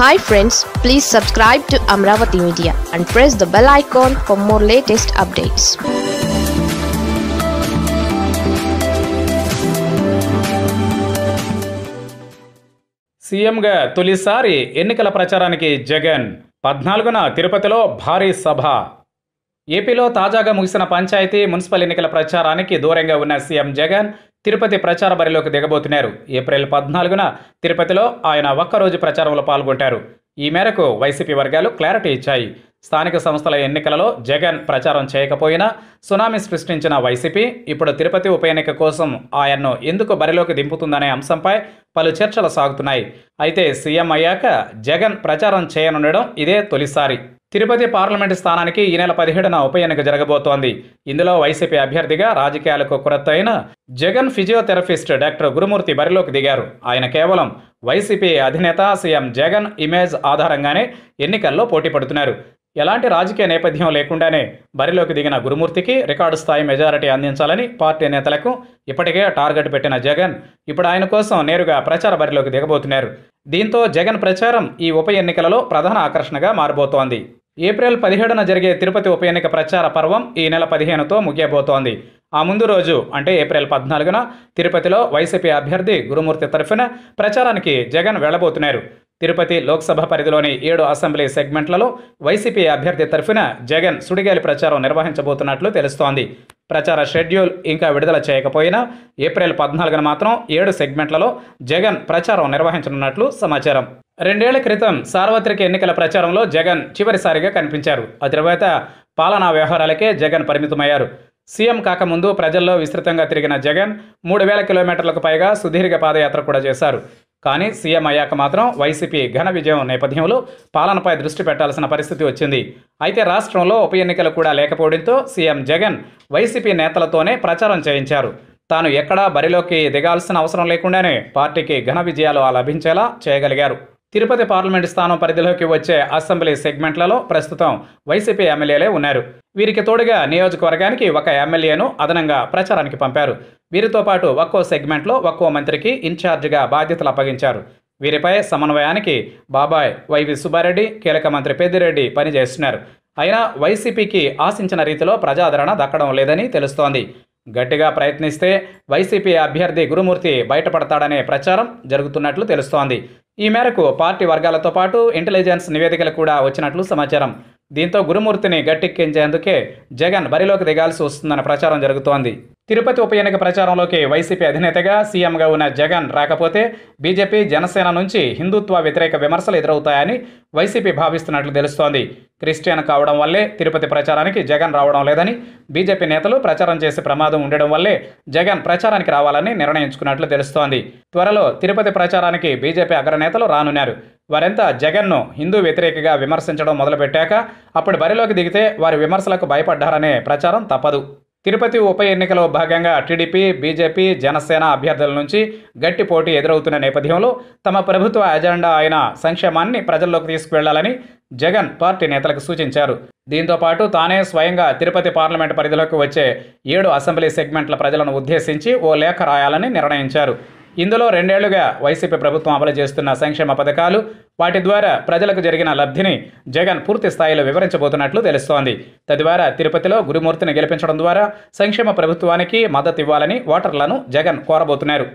hi friends please subscribe to Amaravati media and press the bell icon for more latest updates సీఎంగా తొలిసారి ఎన్నికల ప్రచారానికి జగన్ పద్నాలుగున తిరుపతిలో భారీ సభ ఏపీలో తాజాగా ముగిసిన పంచాయతీ మున్సిపల్ ఎన్నికల ప్రచారానికి దూరంగా ఉన్న సీఎం జగన్ తిరుపతి ప్రచార బరిలోకి దిగబోతున్నారు ఏప్రిల్ పద్నాలుగున తిరుపతిలో ఆయన ఒక్కరోజు ప్రచారంలో పాల్గొంటారు ఈ మేరకు వైసీపీ వర్గాలు క్లారిటీ ఇచ్చాయి స్థానిక సంస్థల ఎన్నికలలో జగన్ ప్రచారం చేయకపోయినా సునామీ సృష్టించిన వైసీపీ ఇప్పుడు తిరుపతి ఉప ఎన్నిక కోసం ఆయన్ను ఎందుకు బరిలోకి దింపుతుందనే అంశంపై పలు చర్చలు సాగుతున్నాయి అయితే సీఎం అయ్యాక జగన్ ప్రచారం చేయనుండడం ఇదే తొలిసారి తిరుపతి పార్లమెంట్ స్థానానికి ఈ నెల పదిహేడున ఉప ఎన్నిక జరగబోతోంది ఇందులో వైసీపీ అభ్యర్థిగా రాజకీయాలకు కొరత అయిన జగన్ ఫిజియోథెరపిస్ట్ డాక్టర్ గురుమూర్తి బరిలోకి దిగారు ఆయన కేవలం వైసీపీ అధినేత సీఎం జగన్ ఇమేజ్ ఆధారంగానే ఎన్నికల్లో పోటీ పడుతున్నారు ఎలాంటి రాజకీయ నేపథ్యం లేకుండానే బరిలోకి దిగిన గురుమూర్తికి రికార్డు స్థాయి మెజారిటీ అందించాలని పార్టీ నేతలకు ఇప్పటికే టార్గెట్ పెట్టిన జగన్ ఇప్పుడు ఆయన కోసం నేరుగా ప్రచార బరిలోకి దిగబోతున్నారు దీంతో జగన్ ప్రచారం ఈ ఉప ఎన్నికలలో ప్రధాన ఆకర్షణగా మారబోతోంది ఏప్రిల్ పదిహేడున జరిగే తిరుపతి ఉప ఎన్నిక ప్రచార పర్వం ఈ నెల పదిహేనుతో ముగియబోతోంది ఆ ముందు రోజు అంటే ఏప్రిల్ పద్నాలుగున తిరుపతిలో వైసీపీ అభ్యర్థి గురుమూర్తి తరఫున ప్రచారానికి జగన్ వెళ్లబోతున్నారు తిరుపతి లోక్సభ పరిధిలోని ఏడు అసెంబ్లీ సెగ్మెంట్లలో వైసీపీ అభ్యర్థి తరఫున జగన్ సుడిగాలి ప్రచారం నిర్వహించబోతున్నట్లు తెలుస్తోంది ప్రచార షెడ్యూల్ ఇంకా విడుదల చేయకపోయినా ఏప్రిల్ పద్నాలుగున మాత్రం ఏడు సెగ్మెంట్లలో జగన్ ప్రచారం నిర్వహించనున్నట్లు సమాచారం రెండేళ్ల క్రితం సార్వత్రిక ఎన్నికల ప్రచారంలో జగన్ చివరిసారిగా కనిపించారు ఆ తర్వాత పాలనా వ్యవహారాలకే జగన్ పరిమితమయ్యారు సీఎం కాకముందు ప్రజల్లో విస్తృతంగా తిరిగిన జగన్ మూడు వేల కిలోమీటర్లకు పైగా సుదీర్ఘ పాదయాత్ర కూడా చేశారు కానీ సీఎం అయ్యాక మాత్రం వైసీపీ ఘన విజయం నేపథ్యంలో పాలనపై దృష్టి పెట్టాల్సిన పరిస్థితి వచ్చింది అయితే రాష్ట్రంలో ఉప ఎన్నికలు కూడా లేకపోవడంతో సీఎం జగన్ వైసీపీ నేతలతోనే ప్రచారం చేయించారు తాను ఎక్కడా బరిలోకి దిగాల్సిన అవసరం లేకుండానే పార్టీకి ఘన విజయాలు లభించేలా చేయగలిగారు తిరుపతి పార్లమెంటు స్థానం పరిధిలోకి వచ్చే అసెంబ్లీ సెగ్మెంట్లలో ప్రస్తుతం వైసీపీ ఎమ్మెల్యేలే ఉన్నారు వీరికి తోడుగా నియోజకవర్గానికి ఒక ఎమ్మెల్యేను అదనంగా ప్రచారానికి పంపారు వీరితో పాటు ఒక్కో సెగ్మెంట్లో ఒక్కో మంత్రికి ఇన్ఛార్జిగా బాధ్యతలు అప్పగించారు వీరిపై సమన్వయానికి బాబాయ్ వైవి సుబ్బారెడ్డి కీలక మంత్రి పెద్దిరెడ్డి పనిచేస్తున్నారు అయినా వైసీపీకి ఆశించిన రీతిలో ప్రజాదరణ దక్కడం లేదని తెలుస్తోంది గట్టిగా ప్రయత్నిస్తే వైసీపీ అభ్యర్థి గురుమూర్తి బయటపడతాడనే ప్రచారం జరుగుతున్నట్లు తెలుస్తోంది ఈ మేరకు పార్టీ వర్గాలతో పాటు ఇంటెలిజెన్స్ నివేదికలు కూడా వచ్చినట్లు సమాచారం దీంతో గురుమూర్తిని గట్టెక్కించేందుకే జగన్ బరిలోకి దిగాల్సి వస్తుందన్న ప్రచారం జరుగుతోంది తిరుపతి ఉప ఎన్నిక ప్రచారంలోకి వైసీపీ అధినేతగా సీఎంగా ఉన్న జగన్ రాకపోతే బీజేపీ జనసేన నుంచి హిందుత్వ వ్యతిరేక విమర్శలు ఎదురవుతాయని వైసీపీ భావిస్తున్నట్లు తెలుస్తోంది క్రిస్టియన్ కావడం వల్లే తిరుపతి ప్రచారానికి జగన్ రావడం లేదని బీజేపీ నేతలు ప్రచారం చేసే ప్రమాదం ఉండడం వల్లే జగన్ ప్రచారానికి రావాలని నిర్ణయించుకున్నట్లు తెలుస్తోంది త్వరలో తిరుపతి ప్రచారానికి బీజేపీ అగ్రనేతలు రానున్నారు వారెంత జగన్ను హిందూ వ్యతిరేకగా విమర్శించడం మొదలుపెట్టాక అప్పుడు బరిలోకి దిగితే వారి విమర్శలకు భయపడ్డారనే ప్రచారం తప్పదు తిరుపతి ఉప ఎన్నికలో భాగంగా టీడీపీ బీజేపీ జనసేన అభ్యర్థుల నుంచి గట్టి పోటీ ఎదురవుతున్న నేపథ్యంలో తమ ప్రభుత్వ అజెండా అయిన సంక్షేమాన్ని ప్రజల్లోకి తీసుకువెళ్లాలని జగన్ పార్టీ నేతలకు సూచించారు దీంతో పాటు తానే స్వయంగా తిరుపతి పార్లమెంట్ పరిధిలోకి వచ్చే ఏడు అసెంబ్లీ సెగ్మెంట్ల ప్రజలను ఉద్దేశించి ఓ లేఖ రాయాలని నిర్ణయించారు ఇందులో రెండేళ్లుగా వైసీపీ ప్రభుత్వం అమలు చేస్తున్న సంక్షేమ పథకాలు వాటి ద్వారా ప్రజలకు జరిగిన లబ్ధిని జగన్ పూర్తి స్థాయిలో వివరించబోతున్నట్లు తెలుస్తోంది తద్వారా తిరుపతిలో గురుమూర్తిని గెలిపించడం ద్వారా సంక్షేమ ప్రభుత్వానికి మద్దతు ఇవ్వాలని ఓటర్లను జగన్ కోరబోతున్నారు